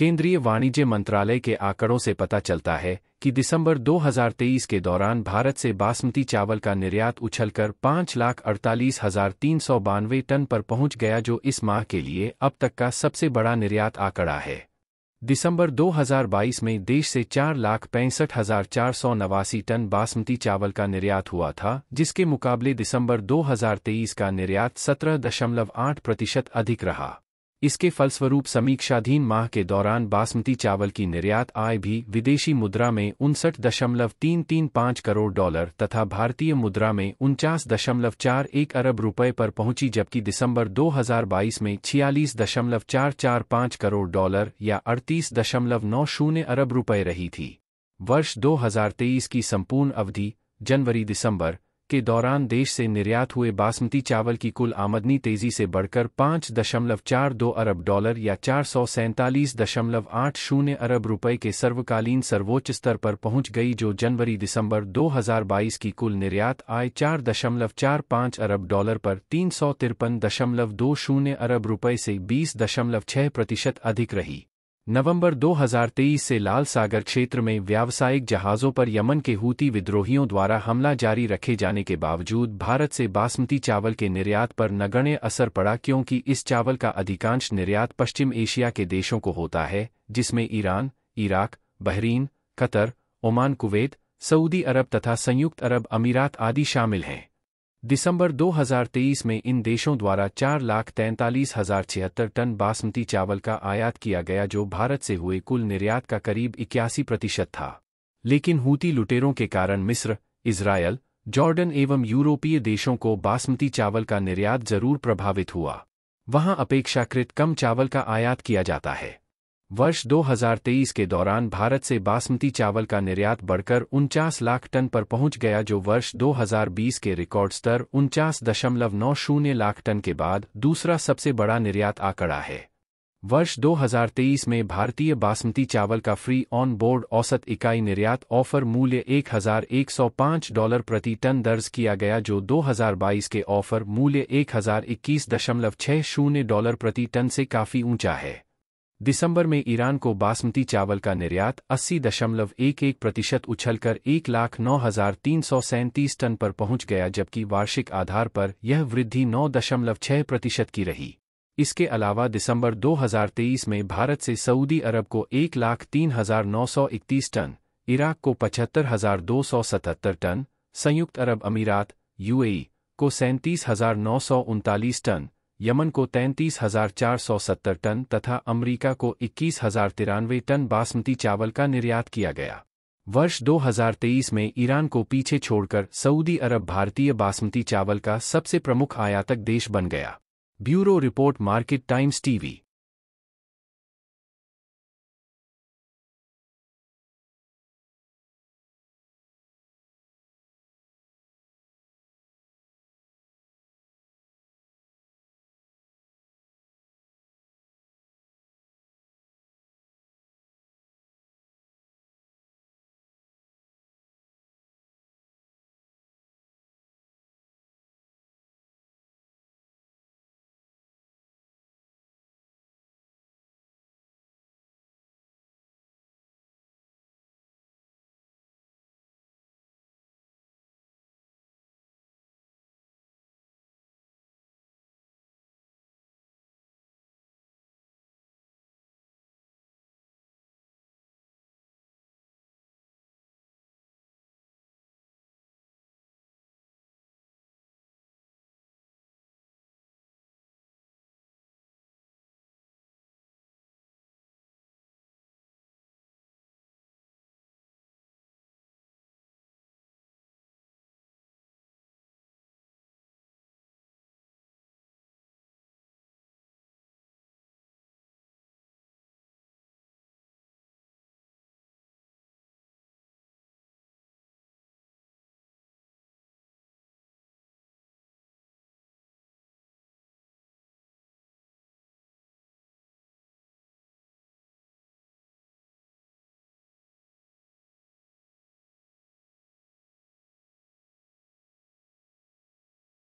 केंद्रीय वाणिज्य मंत्रालय के आंकड़ों से पता चलता है कि दिसंबर 2023 के दौरान भारत से बासमती चावल का निर्यात उछलकर पाँच लाख अड़तालीस हजार तीन सौ बानवे टन पर पहुंच गया जो इस माह के लिए अब तक का सबसे बड़ा निर्यात आंकड़ा है दिसंबर 2022 में देश से चार लाख पैंसठ हजार चार सौ नवासी टन बासमती चावल का निर्यात हुआ था जिसके मुकाबले दिसंबर 2023 का निर्यात आठ प्रतिशत अधिक रहा इसके फलस्वरूप समीक्षाधीन माह के दौरान बासमती चावल की निर्यात आय भी विदेशी मुद्रा में उनसठ दशमलव तीन तीन पाँच करोड़ डॉलर तथा भारतीय मुद्रा में उनचास दशमलव चार एक अरब रुपये पर पहुंची जबकि दिसंबर 2022 में छियालीस दशमलव चार चार पाँच करोड़ डॉलर या अड़तीस दशमलव नौ शून्य अरब रुपये रही थी वर्ष 2023 की संपूर्ण अवधि जनवरी दिसंबर के दौरान देश से निर्यात हुए बासमती चावल की कुल आमदनी तेजी से बढ़कर पाँच दशमलव चार दो अरब डॉलर या चार सौ सैंतालीस दशमलव आठ शून्य अरब रुपए के सर्वकालीन सर्वोच्च स्तर पर पहुंच गई जो जनवरी दिसंबर 2022 की कुल निर्यात आय चार दशमलव चार पाँच अरब डॉलर पर तीन सौ तिरपन दशमलव दो शून्य अरब रुपए से बीस दशमलव प्रतिशत अधिक रही नवंबर 2023 से लाल सागर क्षेत्र में व्यावसायिक जहाज़ों पर यमन के हूती विद्रोहियों द्वारा हमला जारी रखे जाने के बावजूद भारत से बासमती चावल के निर्यात पर नगण्य असर पड़ा क्योंकि इस चावल का अधिकांश निर्यात पश्चिम एशिया के देशों को होता है जिसमें Iran Iraq Bahrain Qatar Oman Kuwait Saudi Arab तथा संयुक्त अरब अमीरात आदि शामिल हैं दिसंबर 2023 में इन देशों द्वारा चार लाख तैंतालीस हजार छिहत्तर टन बासमती चावल का आयात किया गया जो भारत से हुए कुल निर्यात का करीब इक्यासी प्रतिशत था लेकिन हूती लुटेरों के कारण मिस्र इसराइल जॉर्डन एवं यूरोपीय देशों को बासमती चावल का निर्यात जरूर प्रभावित हुआ वहां अपेक्षाकृत कम चावल का आयात किया जाता है वर्ष 2023 के दौरान भारत से बासमती चावल का निर्यात बढ़कर उनचास लाख टन पर पहुंच गया जो वर्ष 2020 के रिकॉर्ड स्तर उनचास दशमलव नौ शून्य लाख टन के बाद दूसरा सबसे बड़ा निर्यात आंकड़ा है वर्ष 2023 में भारतीय बासमती चावल का फ्री ऑन बोर्ड औसत इकाई निर्यात ऑफर मूल्य 1105 डॉलर प्रति टन दर्ज किया गया जो 2022 के ऑफर मूल्य 1021.60 डॉलर प्रति टन से काफ़ी ऊंचा है दिसंबर में ईरान को बासमती चावल का निर्यात अस्सी दशमलव एक एक प्रतिशत उछलकर एक लाख नौ हजार तीन सौ सैंतीस टन पर पहुंच गया जबकि वार्षिक आधार पर यह वृद्धि नौ दशमलव छह प्रतिशत की रही इसके अलावा दिसंबर 2023 में भारत से सऊदी अरब को एक लाख तीन हजार नौ सौ इकतीस टन इराक को पचहत्तर हजार दो सौ सतहत्तर टन संयुक्त अरब अमीरात यूएई को सैंतीस हजार नौ सौ उनतालीस टन यमन को तैंतीस हजार चार सौ सत्तर टन तथा अमरीका को इक्कीस हजार तिरानवे टन बासमती चावल का निर्यात किया गया वर्ष 2023 में ईरान को पीछे छोड़कर सऊदी अरब भारतीय बासमती चावल का सबसे प्रमुख आयातक देश बन गया bureau report Market Times TV